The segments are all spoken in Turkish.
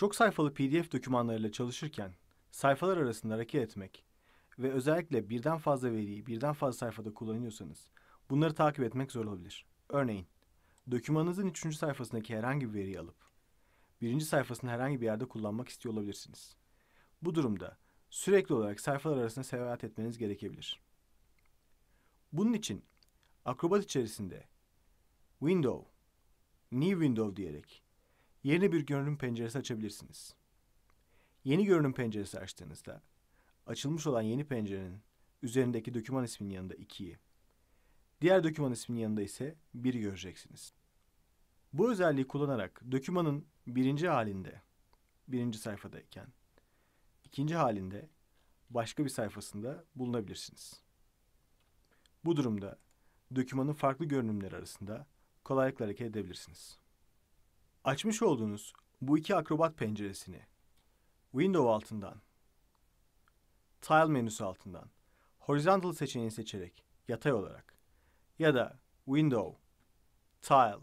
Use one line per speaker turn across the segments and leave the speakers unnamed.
Çok sayfalı PDF dokümanlarıyla çalışırken sayfalar arasında hareket etmek ve özellikle birden fazla veriyi birden fazla sayfada kullanıyorsanız bunları takip etmek zor olabilir. Örneğin, dokümanınızın üçüncü sayfasındaki herhangi bir veriyi alıp birinci sayfasını herhangi bir yerde kullanmak istiyor olabilirsiniz. Bu durumda sürekli olarak sayfalar arasında seyahat etmeniz gerekebilir. Bunun için Acrobat içerisinde Window, New Window diyerek yeni bir görünüm penceresi açabilirsiniz. Yeni görünüm penceresi açtığınızda açılmış olan yeni pencerenin üzerindeki doküman isminin yanında 2'yi, diğer doküman isminin yanında ise 1'i göreceksiniz. Bu özelliği kullanarak dokümanın birinci halinde, birinci sayfadayken, ikinci halinde başka bir sayfasında bulunabilirsiniz. Bu durumda dokümanın farklı görünümleri arasında kolaylıkla hareket edebilirsiniz. Açmış olduğunuz bu iki akrobat penceresini Window altından Tile menüsü altından Horizontal seçeneğini seçerek yatay olarak ya da Window, Tile,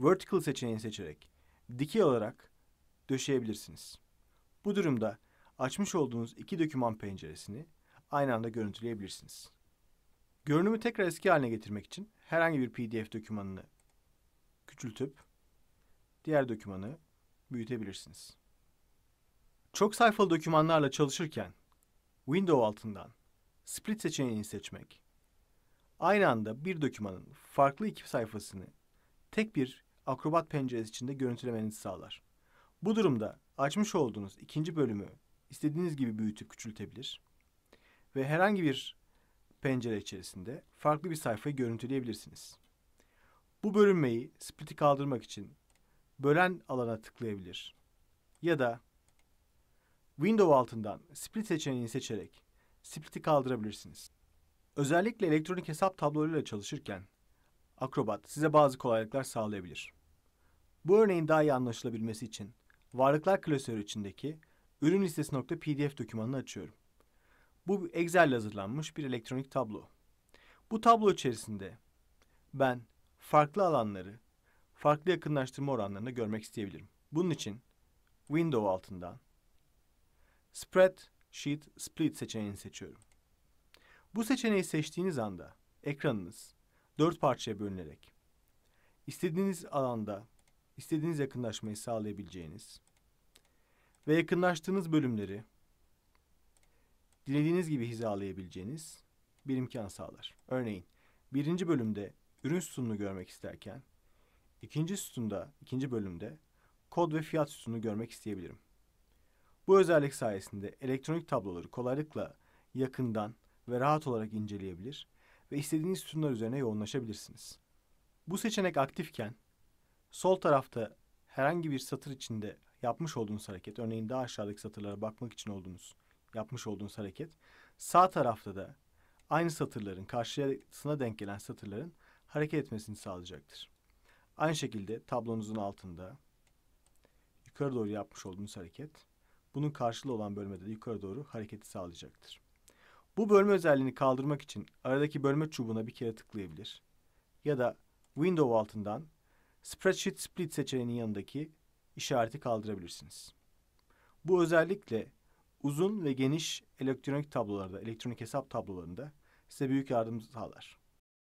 Vertical seçeneğini seçerek dikey olarak döşeyebilirsiniz. Bu durumda açmış olduğunuz iki döküman penceresini aynı anda görüntüleyebilirsiniz. Görünümü tekrar eski haline getirmek için herhangi bir PDF dokümanını küçültüp diğer dokümanı büyütebilirsiniz. Çok sayfalı dokümanlarla çalışırken Window altından Split seçeneğini seçmek, aynı anda bir dokümanın farklı iki sayfasını tek bir Acrobat penceresi içinde görüntülemenizi sağlar. Bu durumda açmış olduğunuz ikinci bölümü istediğiniz gibi büyütüp küçültebilir ve herhangi bir pencere içerisinde farklı bir sayfayı görüntüleyebilirsiniz. Bu bölünmeyi split'i kaldırmak için bölen alana tıklayabilir. Ya da Window altından Split seçeneğini seçerek Split'i kaldırabilirsiniz. Özellikle elektronik hesap tablolarıyla çalışırken Acrobat size bazı kolaylıklar sağlayabilir. Bu örneğin daha iyi anlaşılabilmesi için varlıklar klasörü içindeki ürün listesi.pdf dokümanını açıyorum. Bu Excel hazırlanmış bir elektronik tablo. Bu tablo içerisinde ben farklı alanları farklı yakınlaştırma oranlarını görmek isteyebilirim. Bunun için Window altından Spread Sheet Split seçeneğini seçiyorum. Bu seçeneği seçtiğiniz anda ekranınız dört parçaya bölünerek istediğiniz alanda istediğiniz yakınlaşmayı sağlayabileceğiniz ve yakınlaştığınız bölümleri dilediğiniz gibi hizalayabileceğiniz bir imkan sağlar. Örneğin birinci bölümde ürün sunumunu görmek isterken İkinci sütunda, ikinci bölümde kod ve fiyat sütunu görmek isteyebilirim. Bu özellik sayesinde elektronik tabloları kolaylıkla yakından ve rahat olarak inceleyebilir ve istediğiniz sütunlar üzerine yoğunlaşabilirsiniz. Bu seçenek aktifken sol tarafta herhangi bir satır içinde yapmış olduğunuz hareket, örneğin daha aşağıdaki satırlara bakmak için olduğunuz yapmış olduğunuz hareket, sağ tarafta da aynı satırların karşısına denk gelen satırların hareket etmesini sağlayacaktır. Aynı şekilde tablonuzun altında yukarı doğru yapmış olduğunuz hareket bunun karşılığı olan bölmede de yukarı doğru hareketi sağlayacaktır. Bu bölme özelliğini kaldırmak için aradaki bölme çubuğuna bir kere tıklayabilir ya da Window altından Spreadsheet Split seçeneğinin yanındaki işareti kaldırabilirsiniz. Bu özellikle uzun ve geniş elektronik tablolarda, elektronik hesap tablolarında size büyük yardım sağlar.